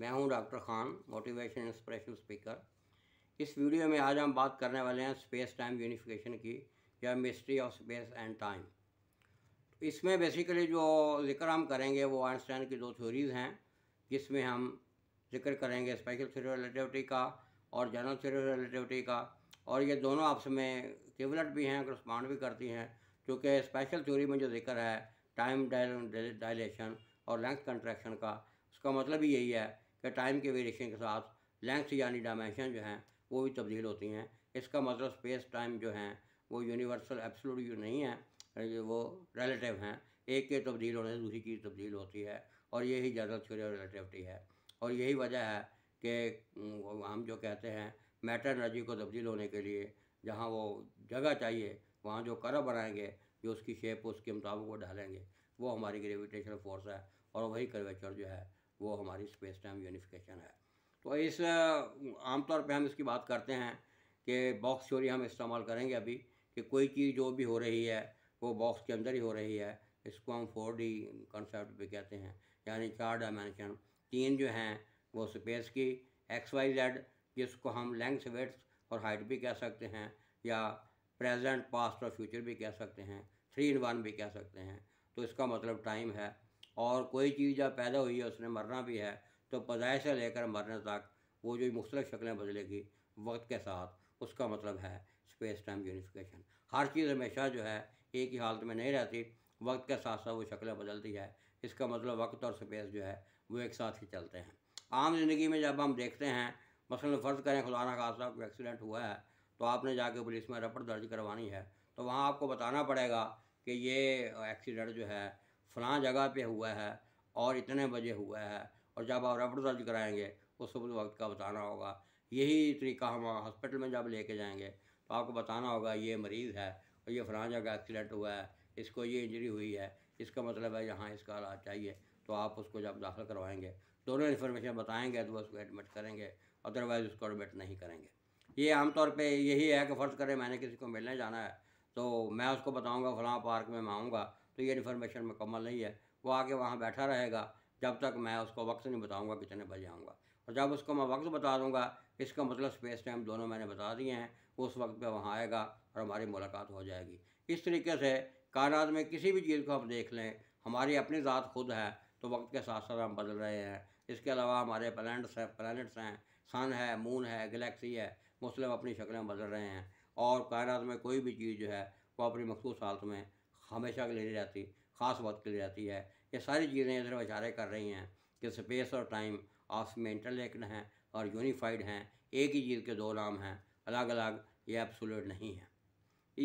मैं हूं doctor Khan motivation inspiration speaker इस वीडियो में आज हम बात करने वाले हैं स्पेस टाइम यूनिफिकेशन की या mystery of space and time इसमें बेसिकली जो जिक्र हम करेंगे वो आइंस्टाइन की दो थ्योरीज़ हैं जिसमें हम जिक्र करेंगे स्पेशल थ्योरी रिलेटिविटी का और जनरल थ्योरी रिलेटिविटी का और ये दोनों आपस में केवलेट भी हैं रिस्पॉन्ड भी करती हैं क्योंकि स्पेशल थ्योरी में जो जिक्र है टाइम डायलेशन और लेंथ कंट्रैक्शन का उसका मतलब ही यही है के टाइम के वेरिएशन के साथ लेंथ यानी डायमेंशन जो हैं वो भी तब्दील होती हैं इसका मतलब स्पेस टाइम जो हैं वो यूनिवर्सल एब्सोलूट नहीं है वो रिलेटिव हैं एक के तब्दील होने से दूसरी चीज़ तब्दील होती है और यही ज़्यादा थ्योरी ऑफ रिलेटिविटी है और यही वजह है कि हम जो कहते हैं मैटर एनर्जी को तब्दील होने के लिए जहाँ वो जगह चाहिए वहाँ जो कर्व बनाएंगे जो उसकी शेप उसके मुताबिक वो ढालेंगे वो हमारी ग्रेविटेशनल फोर्स है और वही कर्वेचर जो है वो हमारी स्पेस टाइम यूनिफिकेशन है तो इस आमतौर पे हम इसकी बात करते हैं कि बॉक्स थ्योरी हम इस्तेमाल करेंगे अभी कि कोई चीज़ जो भी हो रही है वो बॉक्स के अंदर ही हो रही है इसको हम फोर डी कंसेप्ट भी कहते हैं यानी चार डायमेंशन तीन जो हैं वो स्पेस की एक्स वाई जेड जिसको हम लेंथ वेट्स और हाइट भी कह सकते हैं या प्रेजेंट पास्ट और फ्यूचर भी कह सकते हैं थ्री इन वन भी कह सकते हैं तो इसका मतलब टाइम है और कोई चीज़ जब पैदा हुई है उसने मरना भी है तो पैदाइश से लेकर मरने तक वो जो मुख्तलिफ शक्लें बदलेगी वक्त के साथ उसका मतलब है स्पेस टाइम यूनिफिकेशन हर चीज़ हमेशा जो है एक ही हालत में नहीं रहती वक्त के साथ साथ वो शक्लें बदलती है इसका मतलब वक्त और स्पेस जो है वो एक साथ ही चलते हैं आम ज़िंदगी में जब हम देखते हैं मसलन फ़र्ज़ करें खुदाना खासा कोई एक्सीडेंट हुआ है तो आपने जाके पुलिस में रपट दर्ज करवानी है तो वहाँ आपको बताना पड़ेगा कि ये एक्सीडेंट जो है फलां जगह पे हुआ है और इतने बजे हुआ है और जब आप रबड़ दर्ज कराएंगे उस वक्त का बताना होगा यही तरीका हम हॉस्पिटल में जब लेके जाएंगे तो आपको बताना होगा ये मरीज़ है और ये फ़लाँ जगह एक्सीडेंट हुआ है इसको ये इंजरी हुई है इसका मतलब है यहाँ इसका इलाज चाहिए तो आप उसको जब दाखिल करवाएंगे दोनों इन्फॉर्मेशन बताएंगे तो उसको एडमिट करेंगे अदरवाइज़ उसको एडमिट नहीं करेंगे ये आमतौर पे यही है कि फ़र्ज़ करें मैंने किसी को मिलने जाना है तो मैं उसको बताऊंगा फ़लाँ पार्क में मैं आऊँगा तो ये इन्फॉर्मेशन मुकम्मल नहीं है वो आगे वहाँ बैठा रहेगा जब तक मैं उसको वक्त नहीं बताऊँगा कितने बजे आऊँगा और जब उसको मैं वक्त बता दूँगा इसका मतलब स्पेस टाइम दोनों मैंने बता दिए हैं उस वक्त पर वहाँ आएगा और हमारी मुलाकात हो जाएगी इस तरीके से कायनात में किसी भी चीज़ को आप देख लें हमारी अपनी ज़ात खुद है तो वक्त के साथ साथ हम बदल रहे हैं इसके अलावा हमारे प्लानट्स हैं प्लानट्स हैं सन है मून है गलेक्सी है मुस्लिम अपनी शक्लें बदल रहे हैं और कायनात में कोई भी चीज़ जो है वो अपनी मखसूस हालत में हमेशा के लिए नहीं जाती ख़ास वक्त के लिए जाती है ये सारी चीज़ें इधर इशारे कर रही हैं कि स्पेस और टाइम आपस में इंटरलेक्ट हैं और यूनिफाइड हैं एक ही चीज़ के दो नाम हैं अलग अलग ये एब्सोल्यूट नहीं है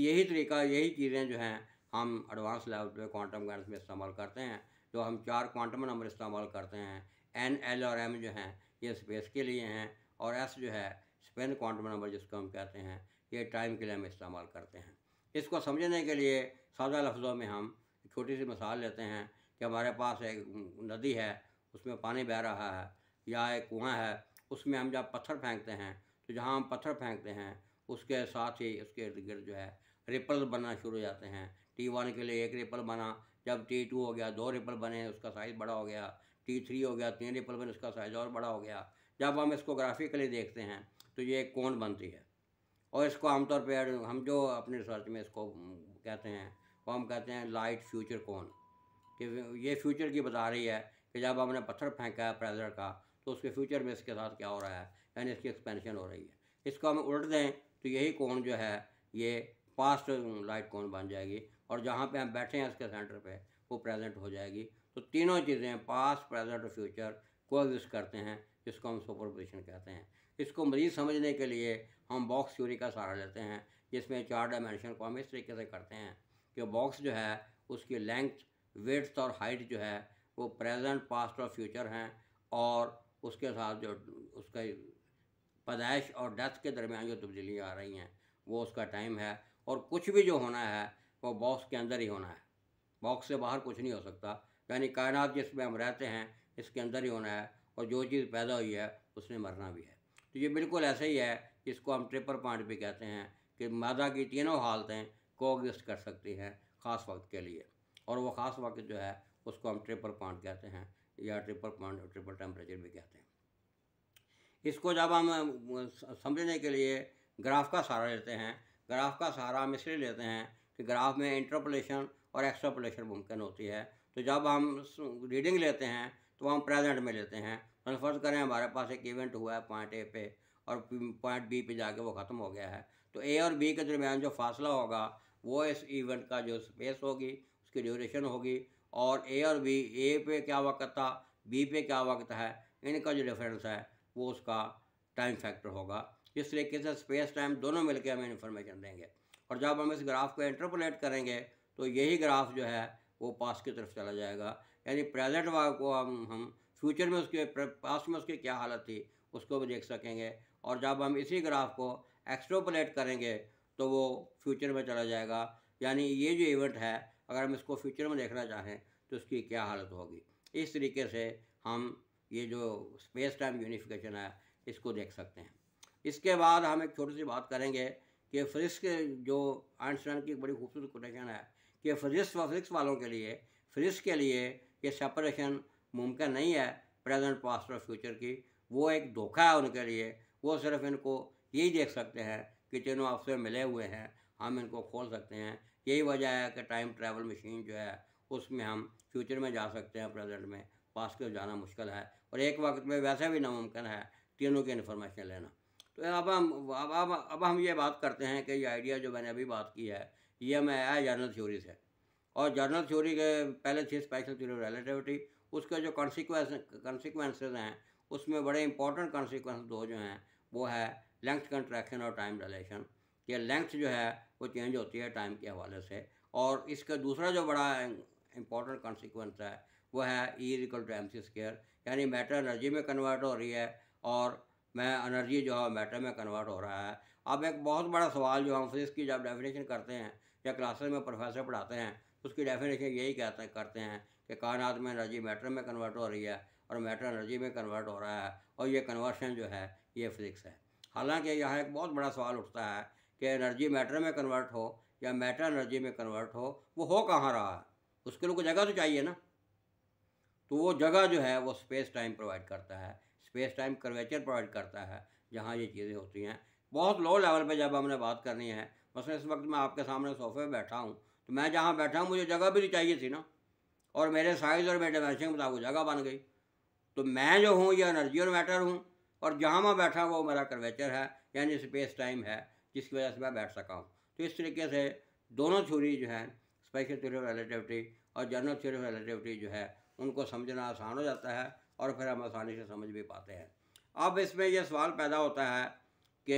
यही तरीका यही चीज़ें जो हैं हम एडवांस लेवल पे क्वांटम गणित में इस्तेमाल करते हैं जो हम चार क्वांटम नंबर इस्तेमाल करते हैं एन एल और एम जो हैं ये स्पेस के लिए हैं और एस जो है स्पेन क्वांटम नंबर जिसको हम कहते हैं ये टाइम के लिए हम इस्तेमाल करते हैं इसको समझने के लिए सादा लफ्ज़ों में हम छोटी सी मिसाल लेते हैं कि हमारे पास एक नदी है उसमें पानी बह रहा है या एक कुआँ है उसमें हम जब पत्थर फेंकते हैं तो जहाँ हम पत्थर फेंकते हैं उसके साथ ही उसके इर्द गिर्द जो है रिपल बनना शुरू हो जाते हैं टी वन के लिए एक रिपल बना जब टी टू हो गया दो रिपल बने उसका साइज़ बड़ा हो गया टी थ्री हो गया तीन रिपल बने उसका साइज़ और बड़ा हो गया जब हम इसको ग्राफिकली देखते हैं तो ये एक कौन बनती है और इसको आमतौर पर हम जो अपने रिसर्च में इसको कहते हैं वो हम कहते हैं लाइट फ्यूचर कौन कि ये फ्यूचर की बता रही है कि जब हमने पत्थर फेंका है प्रेजर का तो उसके फ्यूचर में इसके साथ क्या हो रहा है यानी इसकी एक्सपेंशन हो रही है इसको हम उलट दें तो यही कौन जो है ये पास्ट लाइट कौन बन जाएगी और जहाँ पे हम बैठे हैं इसके सेंटर पे वो प्रेजेंट हो जाएगी तो तीनों चीज़ें पास्ट प्रेजेंट और फ्यूचर को एग्जिस्ट करते हैं जिसको हम सुपर पोजिशन कहते हैं इसको मज़ीद समझने के लिए हम बॉक्स थ्योरी का सहारा लेते हैं जिसमें चार डायमेंशन को हम इस तरीके से करते हैं कि बॉक्स जो है उसकी लेंथ वेट्स और हाइट जो है वो प्रेजेंट पास्ट और फ्यूचर हैं और उसके साथ जो उसके पैदाइश और डेथ के दरमियान जो तब्दीलियाँ आ रही हैं वो उसका टाइम है और कुछ भी जो होना है वो बॉक्स के अंदर ही होना है बॉक्स से बाहर कुछ नहीं हो सकता यानी कायनात जिसमें हम रहते हैं इसके अंदर ही होना है और जो चीज़ पैदा हुई है उसने मरना भी है तो ये बिल्कुल ऐसे ही है इसको हम ट्रिपर पॉइंट भी कहते हैं कि मादा की तीनों हालतें को एग्जिस्ट कर सकती हैं ख़ास वक्त के लिए और वो ख़ास वक्त जो है उसको हम ट्रिपल पॉइंट कहते हैं या ट्रिपल पॉइंट ट्रिपल टेम्परेचर भी कहते हैं इसको जब हम समझने के लिए ग्राफ का सहारा लेते हैं ग्राफ का सहारा हम इसलिए लेते हैं कि ग्राफ में इंटरपोलेशन और एक्सट्रापोलेशन मुमकिन होती है तो जब हम रीडिंग लेते हैं तो हम प्रेजेंट में लेते हैं तो फर्ज करें हमारे पास एक इवेंट हुआ है पॉइंट ए पे और पॉइंट बी पे जाके वो ख़त्म हो गया है तो ए और बी के दरमियान जो फासला होगा वो इस इवेंट का जो स्पेस होगी उसकी ड्यूरेशन होगी और ए और बी ए पे क्या वक्त था बी पे क्या वक्त है इनका जो डिफरेंस है वो उसका टाइम फैक्टर होगा इस तरीके से स्पेस टाइम दोनों मिलकर हमें इन्फॉर्मेशन देंगे और जब हम इस ग्राफ को इंटरपोलेट करेंगे तो यही ग्राफ जो है वो पास की तरफ चला जाएगा यानी प्रेजेंट वाक को हम हम फ्यूचर में उसके पास्ट में उसकी क्या हालत थी उसको भी देख सकेंगे और जब हम इसी ग्राफ को एक्सट्रोपलेट करेंगे तो वो फ्यूचर में चला जाएगा यानी ये जो इवेंट है अगर हम इसको फ्यूचर में देखना चाहें तो उसकी क्या हालत होगी इस तरीके से हम ये जो स्पेस टाइम यूनिफिकेशन है इसको देख सकते हैं इसके बाद हम एक छोटी सी बात करेंगे कि फिजिक्स के जो आइंस्टाइन की बड़ी खूबसूरत कोटेशन है कि फिजिक्स व फिजिक्स वालों के लिए फिजिक्स के लिए ये सेपरेशन मुमकिन नहीं है प्रेजेंट पास्ट और फ्यूचर की वो एक धोखा है उनके लिए वो सिर्फ इनको यही देख सकते हैं कि तीनों आपसे मिले हुए हैं हम इनको खोल सकते हैं यही वजह है कि टाइम ट्रैवल मशीन जो है उसमें हम फ्यूचर में जा सकते हैं प्रेजेंट में पास के जाना मुश्किल है और एक वक्त में वैसे भी नामुमकिन है तीनों की इन्फॉर्मेशन लेना तो अब हम अब अब अब हम ये बात करते हैं कि ये आइडिया जो मैंने अभी बात की है ये हमें आया जर्नल थ्योरी से और जर्नल थ्योरी के पहले थी स्पेशल थ्योरी रिलेटिविटी उसके जो कॉन्सिक्वेंस कॉन्सिक्वेंसेज हैं उसमें बड़े इंपॉर्टेंट कॉन्सिक्वेंस दो जो हैं वो है लेंथ कंट्रैक्शन और टाइम डायलेशन ये लेंथ जो है वो चेंज होती है टाइम के हवाले से और इसका दूसरा जो बड़ा इंपॉर्टेंट कॉन्सिक्वेंस है वो है E is equal to M C square यानी मैटर एनर्जी में कन्वर्ट हो रही है और मैं एनर्जी जो है मैटर में कन्वर्ट हो रहा है अब एक बहुत बड़ा सवाल जो हम फिजिक्स की जब डेफिनेशन करते हैं या क्लासेस में प्रोफेसर पढ़ाते हैं उसकी डेफिनेशन यही कहते करते हैं कि कायनात में एनर्जी मैटर में कन्वर्ट हो रही है और मैटर एनर्जी में कन्वर्ट हो रहा है और ये कन्वर्शन जो है ये फिजिक्स है हालांकि यहाँ एक बहुत बड़ा सवाल उठता है कि एनर्जी मैटर में कन्वर्ट हो या मैटर एनर्जी में कन्वर्ट हो वो हो कहाँ रहा है उसके लिए कोई जगह तो चाहिए ना तो वो जगह जो है वो स्पेस टाइम प्रोवाइड करता है स्पेस टाइम कर्वेचर प्रोवाइड करता है जहाँ ये चीज़ें होती हैं बहुत लो लेवल पे जब हमने बात करनी है मसलन इस वक्त मैं आपके सामने सोफे पे बैठा हूँ तो मैं जहाँ बैठा हूँ मुझे जगह भी नहीं चाहिए थी ना और मेरे साइज़ और मेरे मैचिंग के मुताबिक जगह बन गई तो मैं जो हूँ ये एनर्जी और मैटर हूँ और जहाँ मैं बैठा वो मेरा कर्वेचर है यानी स्पेस टाइम है जिसकी वजह से मैं बैठ सका हूँ तो इस तरीके से दोनों थ्योरी जो है स्पेशल थ्योरी ऑफ रिलेटिविटी और जनरल थ्योरी ऑफ रिलेटिविटी जो है उनको समझना आसान हो जाता है और फिर हम आसानी से समझ भी पाते हैं अब इसमें यह सवाल पैदा होता है कि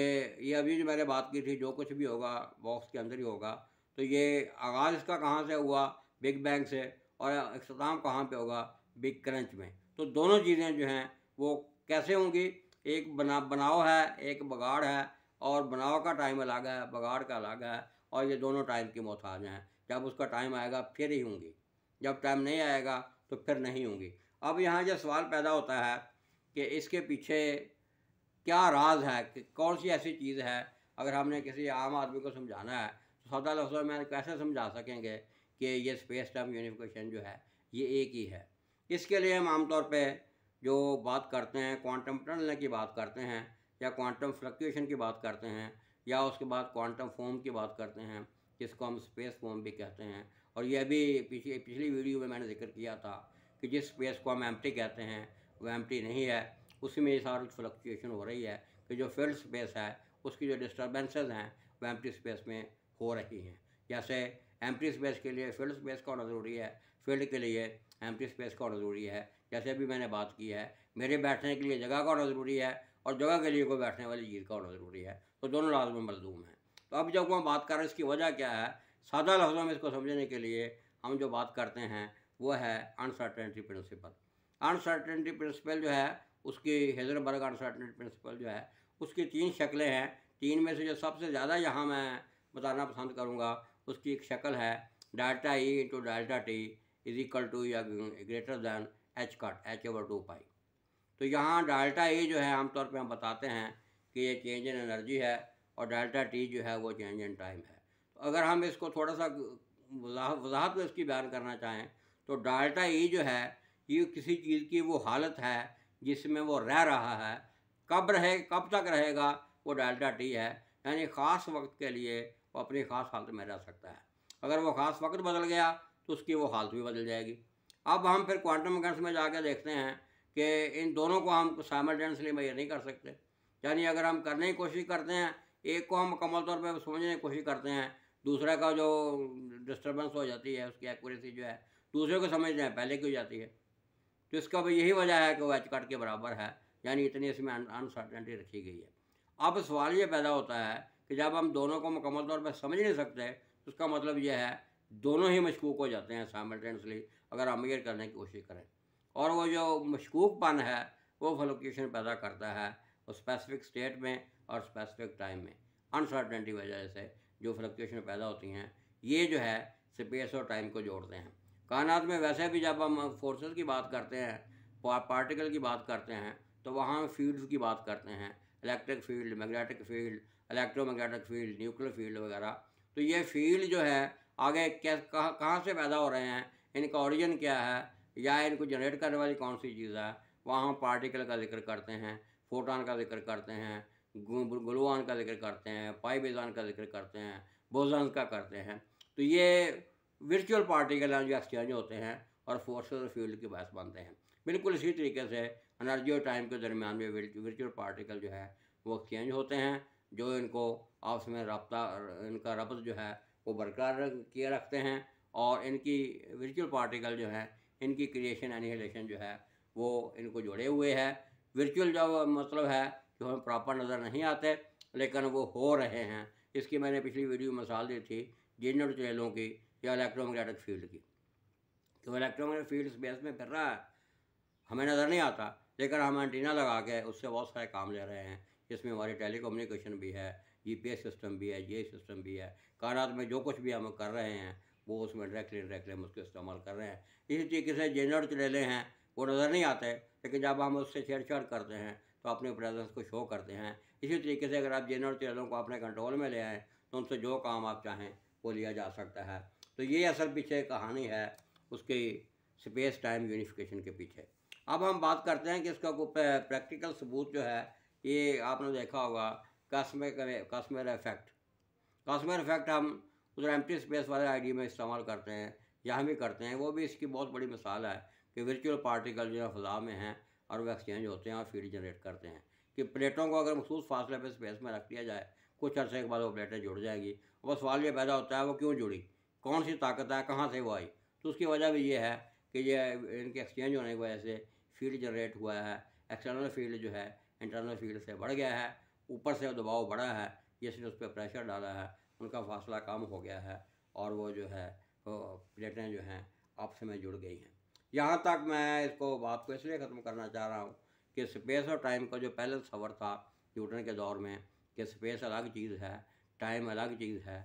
ये अभी जो मैंने बात की थी जो कुछ भी होगा बॉक्स के अंदर ही होगा तो ये आगाज़ इसका कहाँ से हुआ बिग बैंग से और अख्ताम कहाँ पे होगा बिग क्रंच में तो दोनों चीज़ें जो हैं वो कैसे होंगी एक बना बनाव है एक बगाड़ है और बनाव का टाइम अलग है बगाड़ का अलग है और ये दोनों टाइम की मोहताज हैं जब उसका टाइम आएगा फिर ही होंगी जब टाइम नहीं आएगा तो फिर नहीं होंगी अब यहाँ जो सवाल पैदा होता है कि इसके पीछे क्या राज है कौन सी ऐसी चीज़ है अगर हमने किसी आम आदमी को समझाना है सौदा लफ्ज़ों में कैसे समझा सकेंगे कि ये स्पेस टाइम यूनिफिकेशन जो है ये एक ही है इसके लिए हम आमतौर पर जो बात करते हैं क्वांटम टनल की बात करते हैं या क्वांटम फ्लक्चुएशन की बात करते हैं या उसके बाद क्वांटम फॉर्म की बात करते हैं जिसको हम स्पेस फॉर्म भी कहते हैं और यह भी पिछली पिछली वीडियो में मैंने जिक्र किया था कि जिस स्पेस को हम एम्प्टी कहते हैं वो एम्प्टी नहीं है उसी में सारी फ्लक्चुएशन हो रही है कि जो फील्ड स्पेस है उसकी जो डिस्टर्बेंसेज हैं वो एम्प्टी स्पेस में हो रही हैं जैसे एम्प्टी स्पेस के लिए फील्ड स्पेस का होना ज़रूरी है फील्ड के लिए एम्प्टी स्पेस का होना ज़रूरी है जैसे अभी मैंने बात की है मेरे बैठने के लिए जगह का होना ज़रूरी है और जगह के लिए कोई बैठने वाली चीज़ का होना ज़रूरी है तो दोनों लाजम मलदूम हैं तो अब जब हम बात कर रहे हैं इसकी वजह क्या है सादा लफ्ज़ों में इसको समझने के लिए हम जो बात करते हैं वो है अनसर्टेनिटी प्रिंसिपल अनसर्टेनिटी प्रिंसिपल जो है उसकी हेजरबर्ग अनसर्टेनिटी प्रिंसिपल जो है उसकी तीन शक्लें हैं तीन में से जो सबसे ज़्यादा यहाँ मैं बताना पसंद करूँगा उसकी एक शक्ल है delta E e into delta T is equal to या greater than H cut H over two pi तो यहाँ डेल्टा ई e जो है आमतौर पर हम बताते हैं कि ये चेंज इन एनर्जी है और डेल्टा टी जो है वो चेंज इन टाइम है तो अगर हम इसको थोड़ा सा वजाहत में इसकी बयान करना चाहें तो डेल्टा ई e जो है ये किसी चीज़ की वो हालत है जिसमें वो रह रहा है कब रहे कब तक रहेगा वो डेल्टा टी है यानी ख़ास वक्त के लिए वो अपनी ख़ास हालत में रह सकता है अगर वो ख़ास वक्त बदल गया तो उसकी वो हालत भी बदल जाएगी अब हम फिर क्वांटम मैकेनिक्स में जाकर देखते हैं कि इन दोनों को हम साइमल्टेनियसली मैयर नहीं कर सकते यानी अगर हम करने की कोशिश करते हैं एक को हम मुकम्मल तौर पर समझने की कोशिश करते हैं दूसरे का जो डिस्टर्बेंस हो जाती है उसकी एक्यूरेसी जो है दूसरे को समझते हैं पहले की हो जाती है तो इसका भी यही वजह है कि वो एच कट के बराबर है यानी इतनी इसमें अनसर्टेनिटी रखी गई है अब सवाल ये पैदा होता है कि जब हम दोनों को मुकम्मल तौर पर समझ नहीं सकते तो उसका मतलब यह है दोनों ही मशकूक हो जाते हैं साइमल्टेनसली अगर हम ये करने की कोशिश करें और वो जो मशकूकपन है वो फलोकेशन पैदा करता है वो स्पेसिफिक स्टेट में और स्पेसिफिक टाइम में अनसर्टेनिटी वजह से जो फ्लक्चुएशन पैदा होती हैं ये जो है स्पेस और टाइम को जोड़ते हैं कायनात में वैसे भी जब हम फोर्सेस की बात करते हैं पार्टिकल की बात करते हैं तो वहाँ हम फील्ड्स की बात करते हैं electric field magnetic field electromagnetic field nuclear field वगैरह तो ये फील्ड जो है आगे क्या कहाँ कहाँ से पैदा हो रहे हैं इनका ओरिजिन क्या है या इनको जनरेट करने वाली कौन सी चीज़ है वहाँ हम पार्टिकल का जिक्र करते हैं फोटान का जिक्र करते हैं ग्लूआन का जिक्र करते हैं पाइबेजान का जिक्र करते हैं बोजान का करते हैं तो ये वर्चुअल पार्टिकल हैं जो एक्सचेंज होते हैं और फोर्स और फील्ड की बहस बनते हैं बिल्कुल इसी तरीके से एनर्जी और टाइम के दरमियान में वर्चुअल पार्टिकल जो है वो एक्सचेंज होते हैं जो इनको आपस में रबता इनका रबत जो है वो बरकरार किए रखते हैं और इनकी वर्चुअल पार्टिकल जो है इनकी क्रिएशन एनिहिलेशन जो है वो इनको जुड़े हुए है वर्चुअल जो मतलब है जो हमें प्रॉपर नज़र नहीं आते लेकिन वो हो रहे हैं इसकी मैंने पिछली वीडियो मिसाल दी थी जेनर चेलों की या इलेक्ट्रोमैग्नेटिक फील्ड की तो इलेक्ट्रोमैग्नेटिक फील्ड स्पेस में फिर रहा है हमें नज़र नहीं आता लेकिन हम एंटीना लगा के उससे बहुत सारे काम ले रहे हैं जिसमें हमारी टेली कम्युनिकेशन भी है एस सिस्टम भी है ये सिस्टम भी है कारात में जो कुछ भी हम कर रहे हैं वो उसमें डायरेक्टली डायरेक्टली हम उसको इस्तेमाल कर रहे हैं इसी तरीके से जेनर चलेले हैं वो नज़र नहीं आते लेकिन जब हम उससे छेड़छाड़ करते हैं तो अपने प्रेजेंस को शो करते हैं इसी तरीके से अगर आप जेनर चैनलों को अपने कंट्रोल में ले आएँ तो उनसे जो काम आप चाहें वो लिया जा सकता है तो ये असल पीछे कहानी है उसकी स्पेस टाइम यूनिफिकेशन के पीछे अब हम बात करते हैं कि इसका कोई प्रैक्टिकल सबूत जो है ये आपने देखा होगा कस्मे कस्मेर इफेक्ट कस्मेर इफेक्ट हम उधर एम्प्टी स्पेस वाले आईडी में इस्तेमाल करते हैं या हम ही करते हैं वो भी इसकी बहुत बड़ी मिसाल है कि वर्चुअल पार्टिकल जो है फ़िज़ा में हैं और वो एक्सचेंज होते हैं और फीड जनरेट करते हैं कि प्लेटों को अगर मखसूस फासले पर स्पेस में रख दिया जाए कुछ अर्से के बाद वो प्लेटें जुड़ जाएगी और सवाल ये पैदा होता है वो क्यों जुड़ी कौन सी ताकत है कहाँ से वो आई तो उसकी वजह भी ये है कि ये इनके एक्सचेंज होने की वजह से फील्ड जनरेट हुआ है एक्सटर्नल फील्ड जो है इंटरनल फील्ड से बढ़ गया है ऊपर से दबाव बढ़ा है जिसने उस पर प्रेशर डाला है उनका फासला कम हो गया है और वो जो है प्लेटें जो हैं आपस में जुड़ गई हैं यहाँ तक मैं इसको बात को इसलिए ख़त्म करना चाह रहा हूँ कि स्पेस और टाइम का जो पहले सफ़र था न्यूटन के दौर में कि स्पेस अलग चीज़ है टाइम अलग चीज़ है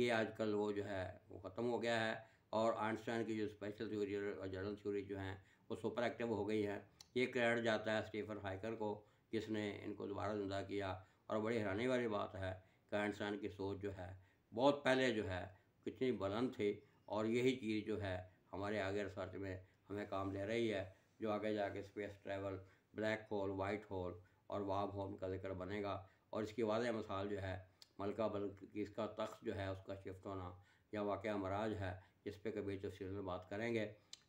ये आजकल वो जो है वो ख़त्म हो गया है और आइंस्टाइन की जो स्पेशल थ्योरी और जनरल थ्योरी जो हैं वो सुपर एक्टिव हो गई है ये क्रेडिट जाता है स्टीफन हाइकर को जिसने इनको दोबारा जिंदा किया और बड़ी हैरानी वाली बात है कि आइंस्टाइन की सोच जो है बहुत पहले जो है कितनी बुलंद थी और यही चीज़ जो है हमारे आगे रिसर्च में हमें काम ले रही है जो आगे जाके space travel black hole white hole और वाब होल का जिक्र बनेगा और इसकी वाद मिसाल जो है मलका बल की इसका तख्त जो है उसका शिफ्ट होना या वाक़ मराज है इस पर कभी तफसील तो में बात करेंगे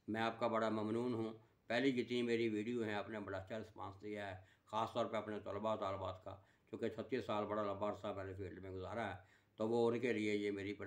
मैं आपका बड़ा ममनून हूँ पहली जितनी मेरी वीडियो है आपने बड़ा अच्छा रिस्पांस दिया है ख़ास तौर पर अपने तलबा तलबात का क्योंकि छत्तीस साल बड़ा लंबा अरसा मैंने फील्ड में गुजारा है तो वो उनके लिए ये मेरी